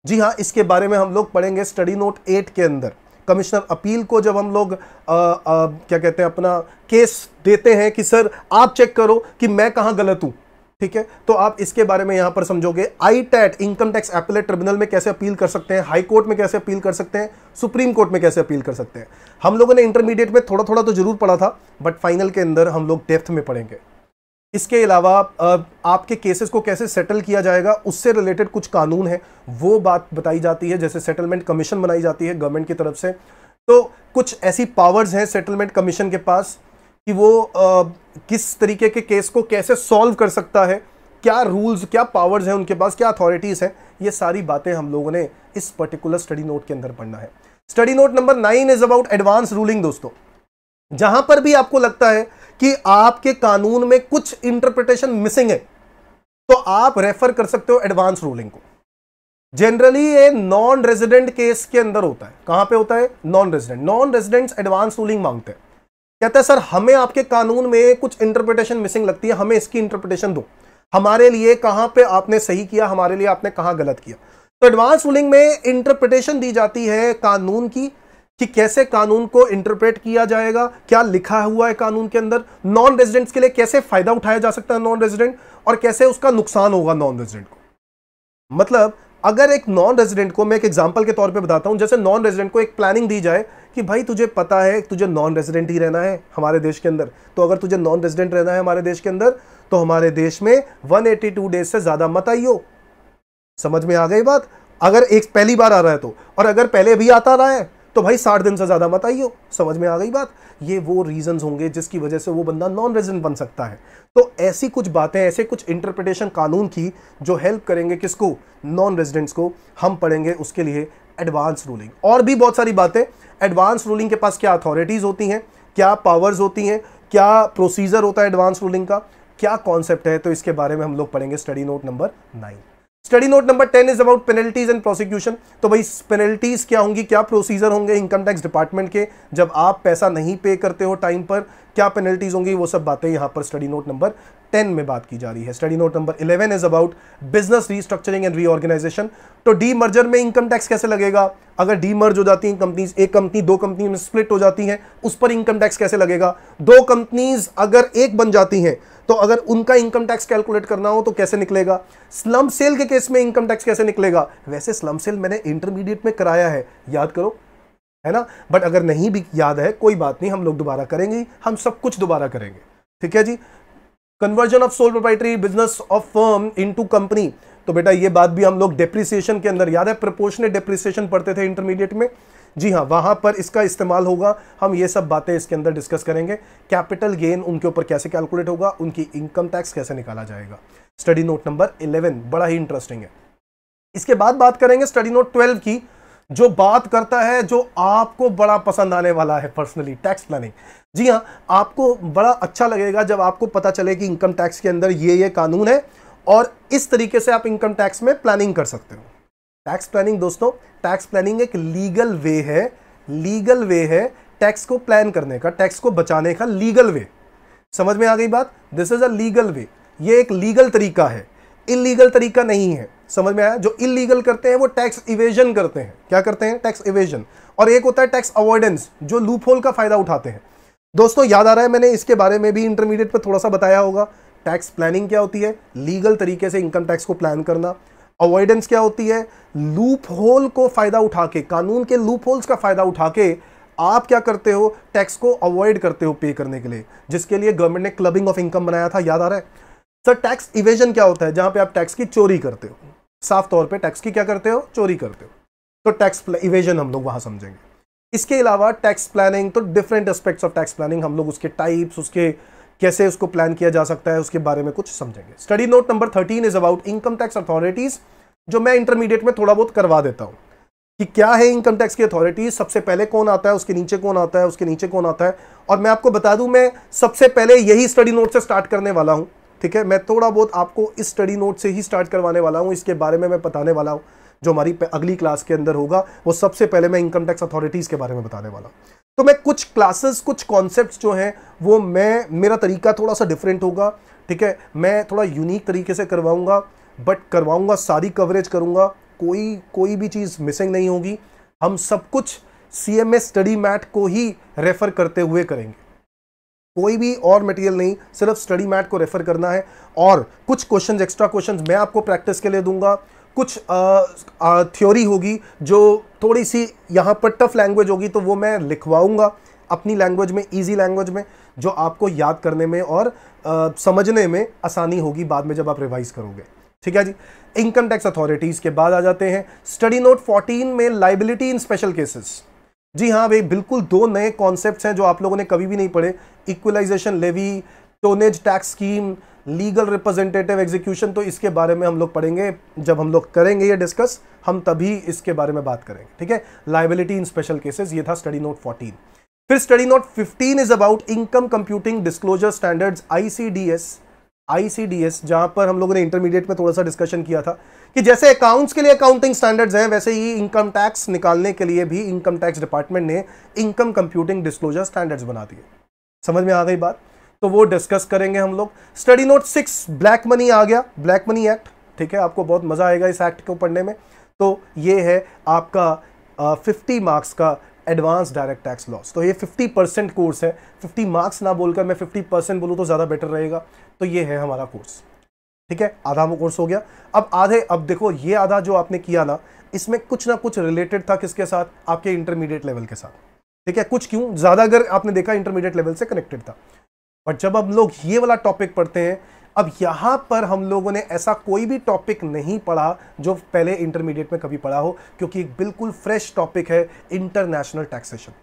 जी हाँ इसके बारे में हम लोग पढ़ेंगे स्टडी नोट एट के अंदर कमिश्नर अपील को जब हम लोग आ, आ, क्या कहते हैं अपना केस देते हैं कि सर आप चेक करो कि मैं कहाँ गलत हूं ठीक है तो आप इसके बारे में यहां पर समझोगे ITAT income tax appellate tribunal में कैसे अपील कर सकते हैं हाई कोर्ट में कैसे अपील कर सकते हैं सुप्रीम कोर्ट में कैसे अपील कर सकते हैं हम लोगों ने इंटरमीडिएट में थोड़ा थोड़ा तो जरूर पढ़ा था बट फाइनल के अंदर हम लोग डेप्थ में पढ़ेंगे इसके अलावा आपके केसेस को कैसे सेटल किया जाएगा उससे रिलेटेड कुछ कानून है वो बात बताई जाती है जैसे सेटलमेंट कमीशन बनाई जाती है गवर्नमेंट की तरफ से तो कुछ ऐसी पावर्स हैं सेटलमेंट कमीशन के पास कि वो आ, किस तरीके के केस को कैसे सॉल्व कर सकता है क्या रूल्स क्या पावर्स हैं उनके पास क्या अथॉरिटीज़ हैं ये सारी बातें हम लोगों ने इस पर्टिकुलर स्टडी नोट के अंदर पढ़ना है study note number nine is about advance ruling दोस्तों जहां पर भी आपको लगता है कि आपके कानून में कुछ इंटरप्रिटेशन मिसिंग है तो आप रेफर कर सकते हो एडवांस रूलिंग को जनरली ये नॉन रेजिडेंट केस के अंदर होता है कहां पे होता है non resident non residents advance ruling मांगते हैं कहता है सर हमें आपके कानून में कुछ इंटरप्रिटेशन मिसिंग लगती है हमें इसकी इंटरप्रिटेशन दो हमारे लिए कहां पे आपने सही किया हमारे लिए आपने कहाँ गलत किया तो एडवांस रूलिंग में इंटरप्रिटेशन दी जाती है कानून की कि कैसे कानून को इंटरप्रेट किया जाएगा क्या लिखा हुआ है कानून के अंदर नॉन रेजिडेंट्स के लिए कैसे फायदा उठाया जा सकता है नॉन रेजिडेंट और कैसे उसका नुकसान होगा नॉन रेजिडेंट को मतलब अगर एक नॉन रेजिडेंट को मैं एक एग्जाम्पल के तौर पर बताता हूँ जैसे नॉन रेजिडेंट को एक प्लानिंग दी जाए कि भाई तुझे पता है तुझे नॉन रेजिडेंट ही रहना है हमारे देश के अंदर तो अगर तुझे नॉन रेजिडेंट रहना है हमारे देश के अंदर तो हमारे देश में 182 डेज से ज़्यादा मत आइयो समझ में आ गई बात अगर एक पहली बार आ रहा है तो और अगर पहले भी आता रहा है तो भाई साठ दिन से ज़्यादा मत आइयो समझ में आ गई बात ये वो रीजंस होंगे जिसकी वजह से वो बंदा नॉन रेजिडेंट बन सकता है तो ऐसी कुछ बातें ऐसे कुछ इंटरप्रिटेशन कानून की जो हेल्प करेंगे किसको नॉन रेजिडेंट्स को हम पढ़ेंगे उसके लिए एडवांस रूलिंग और भी बहुत सारी बातें एडवांस रूलिंग के पास क्या अथॉरिटीज़ होती हैं क्या पावर्स होती हैं क्या प्रोसीजर होता है एडवांस रूलिंग का क्या कॉन्सेप्ट है तो इसके बारे में हम लोग पढ़ेंगे study note number nine study note number ten is about penalties and prosecution तो भाई पेनल्टीज क्या होंगी क्या प्रोसीजर होंगे इनकम टैक्स डिपार्टमेंट के जब आप पैसा नहीं पे करते हो टाइम पर क्या पेनल्टीज होंगी वो सब बातें यहाँ पर स्टडी नोट नंबर टेन में बात की जा रही है study note number eleven is about business restructuring and reorganisation तो डी मर्जर में इनकम टैक्स कैसे लगेगा अगर डी मर्ज हो जाती है कंपनीज एक कंपनी दो कंपनी में स्प्लिट हो जाती है उस पर इनकम टैक्स कैसे लगेगा दो कंपनीज अगर एक बन जाती हैं तो अगर उनका इनकम टैक्स कैलकुलेट करना हो तो कैसे निकलेगा स्लम सेल के केस में इनकम टैक्स कैसे निकलेगा वैसे स्लम सेल मैंने इंटरमीडिएट में कराया है याद करो है ना बट अगर नहीं भी याद है कोई बात नहीं हम लोग दोबारा करेंगे हम सब कुछ दोबारा करेंगे ठीक है जी conversion of sole proprietary business of firm in company तो बेटा ये बात भी हम लोग डेप्रिसिएशन के अंदर याद है प्रपोर्शनल डेप्रिसिएशन पढ़ते थे इंटरमीडिएट में जी हाँ वहाँ पर इसका इस्तेमाल होगा हम ये सब बातें इसके अंदर डिस्कस करेंगे कैपिटल गेन उनके ऊपर कैसे कैलकुलेट होगा उनकी इनकम टैक्स कैसे निकाला जाएगा स्टडी नोट नंबर इलेवन बड़ा ही इंटरेस्टिंग है इसके बाद बात करेंगे स्टडी नोट ट्वेल्व की जो बात करता है जो आपको बड़ा पसंद आने वाला है पर्सनली टैक्स प्लानिंग जी हाँ आपको बड़ा अच्छा लगेगा जब आपको पता चले कि इनकम टैक्स के अंदर ये ये कानून है और इस तरीके से आप इनकम टैक्स में प्लानिंग कर सकते हो टैक्स प्लानिंग दोस्तों टैक्स प्लानिंग एक लीगल वे है लीगल वे है टैक्स को प्लान करने का टैक्स को बचाने का लीगल वे समझ में आ गई बात this is a legal way ये एक लीगल तरीका है इलीगल तरीका नहीं है समझ में आया जो इलीगल करते हैं वो टैक्स इवेजन करते हैं क्या करते हैं टैक्स इवेजन और एक होता है टैक्स अवॉइडेंस जो लूप होल का फायदा उठाते हैं दोस्तों याद आ रहा है मैंने इसके बारे में भी इंटरमीडिएट पर थोड़ा सा बताया होगा टैक्स प्लानिंग क्या होती है लीगल तरीके से इनकम टैक्स को प्लान करना अवॉइडेंस क्या होती है लूप होल को फ़ायदा उठा के कानून के लूप होल्स का फ़ायदा उठा के आप क्या करते हो टैक्स को अवॉइड करते हो पे करने के लिए जिसके लिए गवर्नमेंट ने क्लबिंग ऑफ इनकम बनाया था याद आ रहा है सर टैक्स इवेजन क्या होता है जहां पे आप टैक्स की चोरी करते हो साफ तौर पे टैक्स की क्या करते हो चोरी करते हो तो टैक्स इवेजन हम लोग वहां समझेंगे इसके अलावा टैक्स प्लानिंग तो different aspects of tax planning हम लोग उसके टाइप्स उसके कैसे उसको प्लान किया जा सकता है उसके बारे में कुछ समझेंगे study note number thirteen is about income tax authorities जो मैं इंटरमीडिएट में थोड़ा बहुत करवा देता हूँ कि क्या है इनकम टैक्स की अथॉरिटीज़ सबसे पहले कौन आता है उसके नीचे कौन आता है उसके नीचे कौन आता है और मैं आपको बता दूं मैं सबसे पहले यही स्टडी नोट से स्टार्ट करने वाला हूं ठीक है मैं थोड़ा बहुत आपको इस स्टडी नोट से ही स्टार्ट करवाने वाला हूं इसके बारे में मैं बताने वाला हूं जो हमारी अगली क्लास के अंदर होगा वो सबसे पहले मैं इनकम टैक्स अथॉरिटीज़ के बारे में बताने वाला तो मैं कुछ क्लासेस कुछ कॉन्सेप्ट जो हैं वो मैं मेरा तरीका थोड़ा सा डिफरेंट होगा ठीक है मैं थोड़ा यूनिक तरीके से करवाऊंगा बट करवाऊंगा सारी कवरेज करूंगा कोई कोई भी चीज़ मिसिंग नहीं होगी हम सब कुछ C M S study mat को ही रेफ़र करते हुए करेंगे कोई भी और मटेरियल नहीं सिर्फ स्टडी मैट को रेफ़र करना है और कुछ क्वेश्चंस एक्स्ट्रा क्वेश्चंस मैं आपको प्रैक्टिस के लिए दूंगा कुछ थ्योरी होगी जो थोड़ी सी यहाँ पर टफ लैंग्वेज होगी तो वो मैं लिखवाऊँगा अपनी लैंग्वेज में ईजी लैंग्वेज में जो आपको याद करने में और आ, समझने में आसानी होगी बाद में जब आप रिवाइज करोगे ठीक है जी इनकम टैक्स अथॉरिटीज़ के बाद आ जाते हैं स्टडी नोट 14 में लाइबिलिटी इन स्पेशल केसेस जी हाँ भाई बिल्कुल दो नए कॉन्सेप्ट्स हैं जो आप लोगों ने कभी भी नहीं पढ़े equalisation levy tonnage tax scheme legal representative execution तो इसके बारे में हम लोग पढ़ेंगे जब हम लोग करेंगे ये डिस्कस हम तभी इसके बारे में बात करेंगे ठीक है लाइबिलिटी इन स्पेशल केसेस ये था स्टडी नोट फोर्टीन फिर study note fifteen is about income computing disclosure standards ICDS ICDS जहां पर हम लोगों ने इंटरमीडिएट में थोड़ा सा डिस्कशन किया था कि जैसे अकाउंट्स के लिए अकाउंटिंग स्टैंडर्ड्स हैं वैसे ही इनकम टैक्स निकालने के लिए भी इनकम टैक्स डिपार्टमेंट ने इनकम कंप्यूटिंग डिस्क्लोजर स्टैंडर्ड्स बना दिए समझ में आ गई बात तो वो डिस्कस करेंगे हम लोग study note six black money आ गया ब्लैक मनी एक्ट ठीक है आपको बहुत मज़ा आएगा इस एक्ट को पढ़ने में तो ये है आपका फिफ्टी मार्क्स का एडवांस डायरेक्ट टैक्स लॉस तो ये फिफ्टी परसेंट कोर्स है फिफ्टी मार्क्स ना बोलकर मैं फिफ्टी परसेंट बोलूँ तो ज़्यादा बेटर रहेगा तो ये है हमारा कोर्स ठीक है आधा वो कोर्स हो गया अब आधे अब देखो ये आधा जो आपने किया ना इसमें कुछ ना कुछ रिलेटेड था किसके साथ आपके इंटरमीडिएट लेवल के साथ ठीक है कुछ क्यों ज़्यादा अगर आपने देखा इंटरमीडिएट लेवल से कनेक्टेड था बट जब हम लोग ये वाला टॉपिक पढ़ते हैं अब यहाँ पर हम लोगों ने ऐसा कोई भी टॉपिक नहीं पढ़ा जो पहले इंटरमीडिएट में कभी पढ़ा हो क्योंकि एक बिल्कुल फ्रेश टॉपिक है इंटरनेशनल टैक्सेशन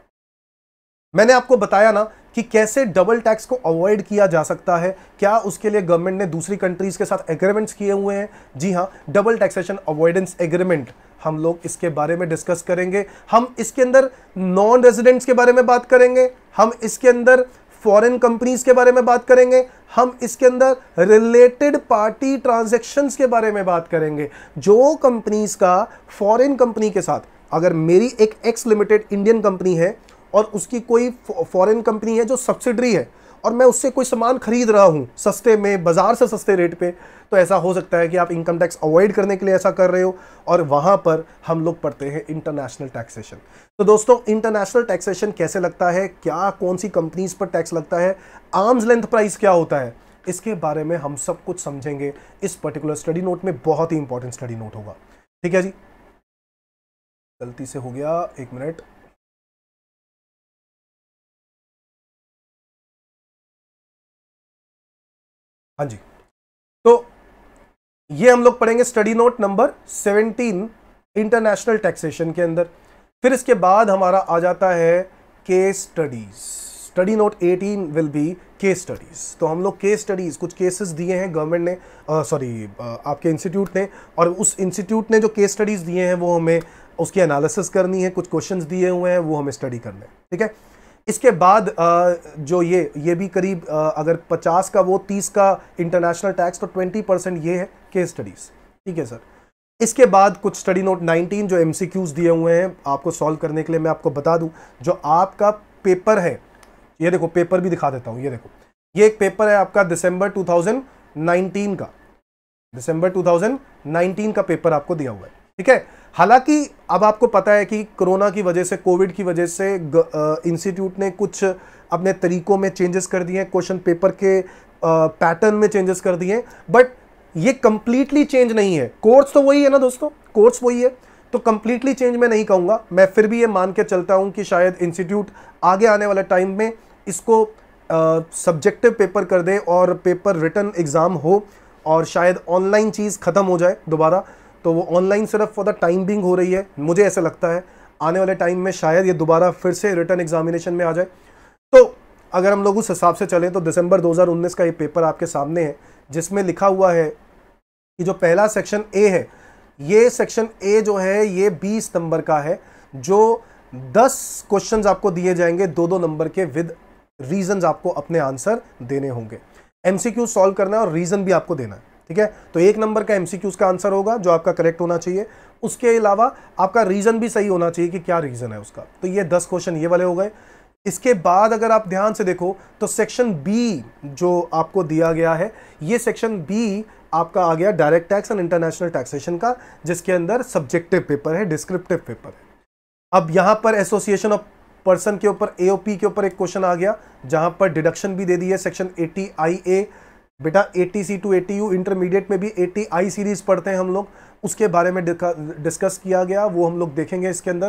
मैंने आपको बताया ना कि कैसे डबल टैक्स को अवॉइड किया जा सकता है क्या उसके लिए गवर्नमेंट ने दूसरी कंट्रीज के साथ एग्रीमेंट्स किए हुए हैं जी हाँ डबल टैक्सेशन अवॉइडेंस एग्रीमेंट हम लोग इसके बारे में डिस्कस करेंगे हम इसके अंदर नॉन रेजिडेंट्स के बारे में बात करेंगे हम इसके अंदर फॉरेन कंपनीज के बारे में बात करेंगे हम इसके अंदर रिलेटेड पार्टी ट्रांजेक्शन के बारे में बात करेंगे जो कंपनीज का फॉरेन कंपनी के साथ अगर मेरी एक एक्स लिमिटेड इंडियन कंपनी है और उसकी कोई फॉरेन कंपनी है जो सब्सिडरी है और मैं उससे कोई सामान खरीद रहा हूँ सस्ते में बाज़ार से सस्ते रेट पे तो ऐसा हो सकता है कि आप इनकम टैक्स अवॉइड करने के लिए ऐसा कर रहे हो और वहाँ पर हम लोग पढ़ते हैं इंटरनेशनल टैक्सेशन तो दोस्तों इंटरनेशनल टैक्सेशन कैसे लगता है क्या कौन सी कंपनीज पर टैक्स लगता है आर्म्स लेंथ प्राइस क्या होता है इसके बारे में हम सब कुछ समझेंगे इस पर्टिकुलर स्टडी नोट में बहुत ही इंपॉर्टेंट स्टडी नोट होगा ठीक है जी गलती से हो गया एक मिनट हाँ जी तो ये हम लोग पढ़ेंगे study note number seventeen international taxation के अंदर फिर इसके बाद हमारा आ जाता है case studies study note 18 will be case studies तो हम लोग केस स्टडीज़ कुछ केसेस दिए हैं गवर्नमेंट ने सॉरी आपके इंस्टीट्यूट ने और उस इंस्टीट्यूट ने जो केस स्टडीज़ दिए हैं वो हमें उसकी एनालिसिस करनी है कुछ क्वेश्चंस दिए हुए हैं वो हमें स्टडी करने हैं ठीक है इसके बाद जो ये ये भी करीब अगर 50 का वो 30 का इंटरनेशनल टैक्स तो 20 परसेंट ये है केस स्टडीज़ ठीक है सर इसके बाद कुछ स्टडी नोट 19 जो एम दिए हुए हैं आपको सॉल्व करने के लिए मैं आपको बता दूं जो आपका पेपर है ये देखो पेपर भी दिखा देता हूँ ये देखो ये एक पेपर है आपका दिसंबर टू का दिसंबर टू का पेपर आपको दिया हुआ है ठीक है हालांकि अब आपको पता है कि कोरोना की वजह से कोविड की वजह से इंस्टीट्यूट ने कुछ अपने तरीकों में चेंजेस कर दिए हैं क्वेश्चन पेपर के पैटर्न में चेंजेस कर दिए हैं बट ये कंप्लीटली चेंज नहीं है कोर्स तो वही है ना दोस्तों कोर्स वही है तो कंप्लीटली चेंज मैं नहीं कहूँगा मैं फिर भी ये मान के चलता हूँ कि शायद इंस्टीट्यूट आगे आने वाले टाइम में इसको सब्जेक्टिव पेपर कर दे और पेपर रिटर्न एग्ज़ाम हो और शायद ऑनलाइन चीज़ ख़त्म हो जाए दोबारा तो वो ऑनलाइन सिर्फ फॉर द टाइम बिंग हो रही है मुझे ऐसा लगता है आने वाले टाइम में शायद ये दोबारा फिर से रिटर्न एग्जामिनेशन में आ जाए तो अगर हम लोग उस हिसाब से चलें तो दिसंबर 2019 का ये पेपर आपके सामने है जिसमें लिखा हुआ है कि जो पहला सेक्शन ए है ये सेक्शन ए जो है ये 20 सितंबर का है जो 10 क्वेश्चंस आपको दिए जाएंगे दो दो नंबर के विद रीजंस आपको अपने आंसर देने होंगे एमसीक्यू सॉल्व करना है और रीजन भी आपको देना है ठीक है तो एक नंबर का एमसीक्यूज का आंसर होगा जो आपका करेक्ट होना चाहिए उसके अलावा आपका रीज़न भी सही होना चाहिए कि क्या रीज़न है उसका तो ये दस क्वेश्चन ये वाले हो गए इसके बाद अगर आप ध्यान से देखो तो सेक्शन बी जो आपको दिया गया है ये सेक्शन बी आपका आ गया direct tax and international taxation का जिसके अंदर सब्जेक्टिव पेपर है डिस्क्रिप्टिव पेपर है अब यहां पर एसोसिएशन ऑफ पर्सन के ऊपर एओपी के ऊपर एक क्वेश्चन आ गया जहां पर डिडक्शन भी दे दी है सेक्शन एटी आई ए बेटा A T C to A T U intermediate में भी ए टी आई सीरीज़ पढ़ते हैं हम लोग उसके बारे में डिस्कस किया गया वो हम लोग देखेंगे इसके अंदर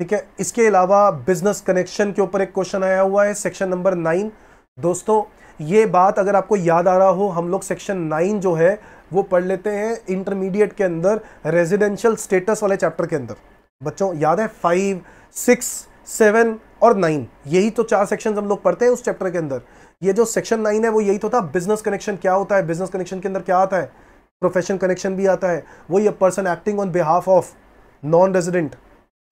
ठीक है इसके अलावा बिजनेस कनेक्शन के ऊपर एक क्वेश्चन आया हुआ है सेक्शन नंबर नाइन दोस्तों ये बात अगर आपको याद आ रहा हो हम लोग सेक्शन नाइन जो है वो पढ़ लेते हैं इंटरमीडिएट के अंदर रेजिडेंशियल स्टेटस वाले चैप्टर के अंदर बच्चों याद है फाइव सिक्स सेवन और नाइन यही तो चार सेक्शन हम लोग पढ़ते हैं उस चैप्टर के अंदर ये जो सेक्शन नाइन है वो यही तो था बिजनेस कनेक्शन क्या होता है बिजनेस कनेक्शन के अंदर क्या आता है प्रोफेशन कनेक्शन भी आता है वो ये person acting on behalf of non resident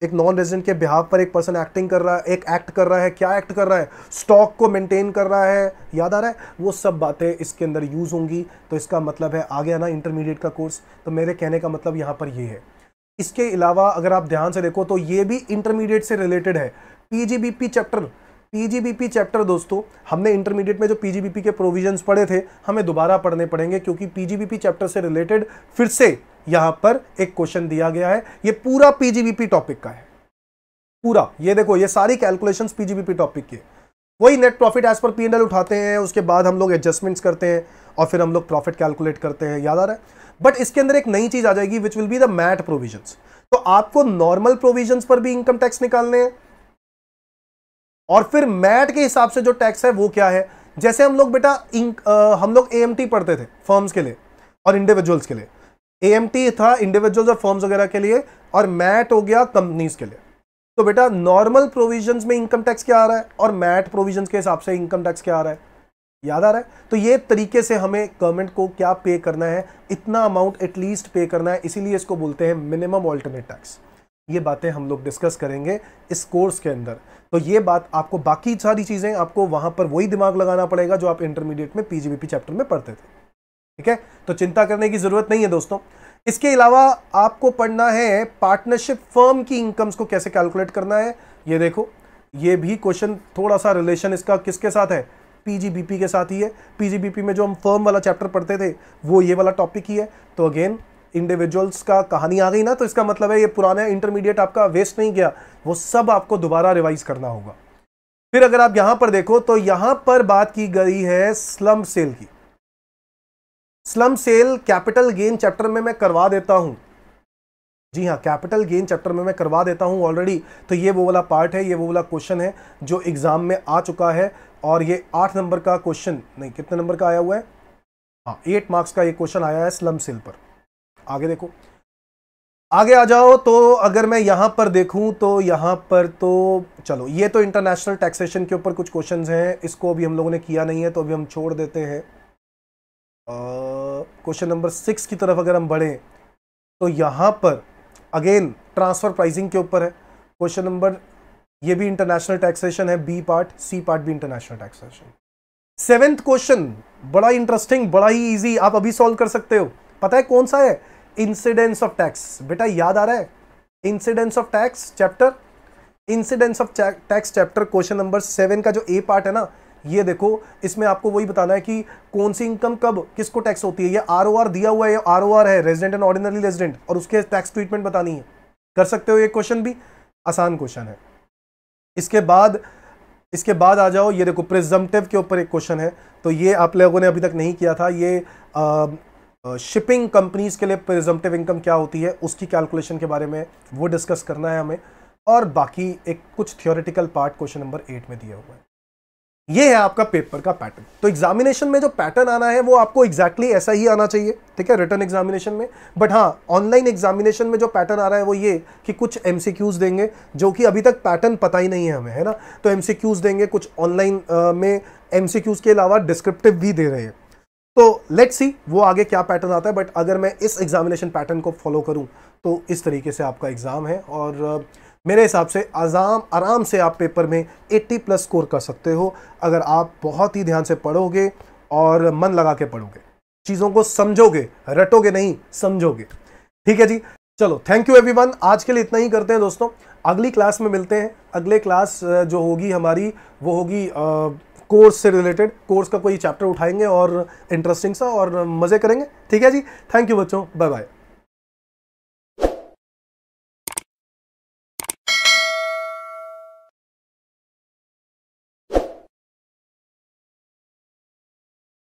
एक नॉन रेजिडेंट के बिहाव पर एक पर्सन एक्टिंग कर रहा है एक एक्ट कर रहा है क्या एक्ट कर रहा है स्टॉक को मेंटेन कर रहा है याद आ रहा है वो सब बातें इसके अंदर यूज़ होंगी तो इसका मतलब है आ गया ना इंटरमीडिएट का कोर्स तो मेरे कहने का मतलब यहाँ पर ये है इसके अलावा अगर आप ध्यान से देखो तो ये भी इंटरमीडिएट से रिलेटेड है पीजीबीपी चैप्टर पीजीबीपी चैप्टर दोस्तों हमने इंटरमीडिएट में जो पीजीबीपी के प्रोविजंस पढ़े थे हमें दोबारा पढ़ने पड़ेंगे क्योंकि पीजीबीपी चैप्टर से रिलेटेड फिर से यहां पर एक क्वेश्चन दिया गया है ये पूरा पीजीबीपी टॉपिक का है पूरा ये देखो ये सारी कैलकुलेशन पीजीबीपी टॉपिक के वही net profit as per P उठाते हैं उसके बाद हम लोग एडजस्टमेंट्स करते हैं और फिर हम लोग प्रॉफिट कैलकुलेट करते हैं याद आ रहा है बट इसके अंदर एक नई चीज आ जाएगी which will be the MAT provisions तो आपको नॉर्मल प्रोविजंस पर भी इनकम टैक्स निकालने हैं और फिर मैट के हिसाब से जो टैक्स है वो क्या है जैसे हम लोग बेटा इंक, आ, हम लोग ए पढ़ते थे फर्म्स के लिए और इंडिविजुअल्स के लिए ए था इंडिविजुअल्स और फर्म्स वगैरह के लिए और मैट हो गया कंपनीज के लिए तो बेटा नॉर्मल प्रोविजंस में इनकम टैक्स क्या आ रहा है और मैट प्रोविजंस के हिसाब से इनकम टैक्स क्या आ रहा है याद आ रहा है तो ये तरीके से हमें गवर्नमेंट को क्या पे करना है इतना अमाउंट एटलीस्ट पे करना है इसीलिए इसको बोलते हैं मिनिमम ऑल्टरनेट टैक्स ये बातें हम लोग डिस्कस करेंगे इस कोर्स के अंदर तो ये बात आपको बाकी सारी चीज़ें आपको वहाँ पर वही दिमाग लगाना पड़ेगा जो आप इंटरमीडिएट में पीजीबीपी चैप्टर में पढ़ते थे ठीक है तो चिंता करने की ज़रूरत नहीं है दोस्तों इसके अलावा आपको पढ़ना है पार्टनरशिप फर्म की इनकम्स को कैसे कैलकुलेट करना है ये देखो ये भी क्वेश्चन थोड़ा सा रिलेशन इसका किसके साथ है पीजीबीपी के साथ ही है पीजीबीपी में जो हम फर्म वाला चैप्टर पढ़ते थे वो ये वाला टॉपिक ही है तो अगेन इंडिविजुअल्स का कहानी आ गई ना तो इसका मतलब है ये पुराना इंटरमीडिएट आपका वेस्ट नहीं गया वो सब आपको दोबारा रिवाइज करना होगा फिर अगर आप यहां पर देखो तो यहां पर बात की गई है स्लम सेल की slump sale capital gain chapter में मैं करवा देता हूँ जी हाँ कैपिटल गेन चैप्टर में मैं करवा देता हूँ ऑलरेडी तो ये वो वाला पार्ट है ये वो वाला क्वेश्चन है जो एग्ज़ाम में आ चुका है और ये आठ नंबर का क्वेश्चन नहीं कितने नंबर का आया हुआ है हाँ एट मार्क्स का ये क्वेश्चन आया है स्लम सेल पर आगे देखो आगे आ जाओ तो अगर मैं यहां पर देखूं तो यहां पर तो चलो ये तो इंटरनेशनल टैक्सेशन के ऊपर कुछ क्वेश्चंस हैं इसको अभी हम लोगों ने किया नहीं है तो अभी हम छोड़ देते हैं क्वेश्चन नंबर सिक्स की तरफ अगर हम बढ़े तो यहां पर अगेन ट्रांसफ़र प्राइसिंग के ऊपर है क्वेश्चन नंबर ये भी इंटरनेशनल टैक्सेशन है बी पार्ट सी पार्ट भी इंटरनेशनल टैक्सेशन सेवेंथ क्वेश्चन बड़ा इंटरेस्टिंग बड़ा ही इजी आप अभी सॉल्व कर सकते हो पता है कौन सा है इंसिडेंस ऑफ टैक्स बेटा याद आ रहा है incidence of tax chapter incidence of tax chapter question number seven का जो ए पार्ट है ना ये देखो इसमें आपको वही बताना है कि कौन सी इनकम कब किसको टैक्स होती है ये आर ओ आर दिया हुआ है आर ओ आर है रेजिडेंट एंड ऑर्डिनरी रेजिडेंट और उसके टैक्स ट्रीटमेंट बतानी है कर सकते हो ये क्वेश्चन भी आसान क्वेश्चन है इसके बाद इसके बाद आ जाओ ये देखो प्रिजम्पटिव के ऊपर एक क्वेश्चन है तो ये आप लोगों ने अभी तक नहीं किया था ये शिपिंग कंपनीज़ के लिए प्रिजम्पटिव इनकम क्या होती है उसकी कैलकुलेशन के बारे में वो डिस्कस करना है हमें और बाकी एक कुछ theoretical part question number eight में दिया हुआ है ये है आपका पेपर का पैटर्न तो एग्जामिनेशन में जो पैटर्न आना है वो आपको एग्जैक्टली exactly ऐसा ही आना चाहिए ठीक है रिटर्न एग्जामिनेशन में बट हाँ ऑनलाइन एग्जामिनेशन में जो पैटर्न आ रहा है वो ये कि कुछ एम देंगे जो कि अभी तक पैटर्न पता ही नहीं है हमें है ना तो एम देंगे कुछ ऑनलाइन में एम के अलावा डिस्क्रिप्टिव भी दे रहे हैं तो लेट सी वो आगे क्या पैटर्न आता है बट अगर मैं इस एग्जामिनेशन पैटर्न को फॉलो करूँ तो इस तरीके से आपका एग्ज़ाम है और uh, मेरे हिसाब से आज़ाम आराम से आप पेपर में 80 प्लस स्कोर कर सकते हो अगर आप बहुत ही ध्यान से पढ़ोगे और मन लगा के पढ़ोगे चीज़ों को समझोगे रटोगे नहीं समझोगे ठीक है जी चलो थैंक यू एवरी आज के लिए इतना ही करते हैं दोस्तों अगली क्लास में मिलते हैं अगले क्लास uh, जो होगी हमारी वो होगी uh, कोर्स से रिलेटेड कोर्स का कोई चैप्टर उठाएंगे और इंटरेस्टिंग सा और मज़े करेंगे ठीक है जी थैंक यू बच्चों बाय बाय